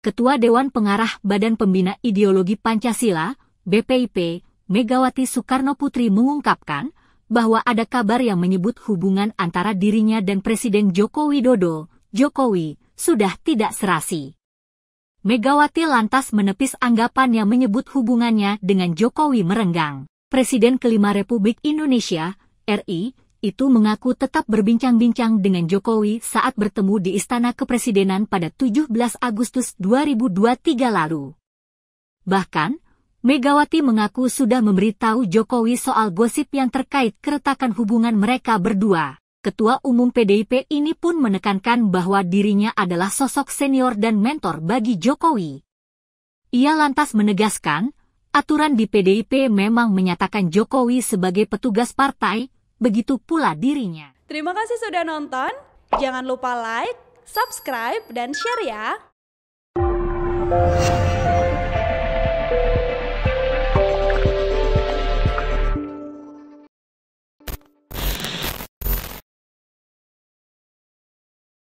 Ketua Dewan Pengarah Badan Pembina Ideologi Pancasila, BPIP, Megawati Soekarno Putri mengungkapkan bahwa ada kabar yang menyebut hubungan antara dirinya dan Presiden Joko Widodo, Jokowi, sudah tidak serasi. Megawati lantas menepis anggapan yang menyebut hubungannya dengan Jokowi merenggang. Presiden kelima Republik Indonesia, RI, itu mengaku tetap berbincang-bincang dengan Jokowi saat bertemu di Istana Kepresidenan pada 17 Agustus 2023 lalu. Bahkan, Megawati mengaku sudah memberitahu Jokowi soal gosip yang terkait keretakan hubungan mereka berdua. Ketua Umum PDIP ini pun menekankan bahwa dirinya adalah sosok senior dan mentor bagi Jokowi. Ia lantas menegaskan, aturan di PDIP memang menyatakan Jokowi sebagai petugas partai, begitu pula dirinya. Terima kasih sudah nonton. Jangan lupa like, subscribe, dan share ya.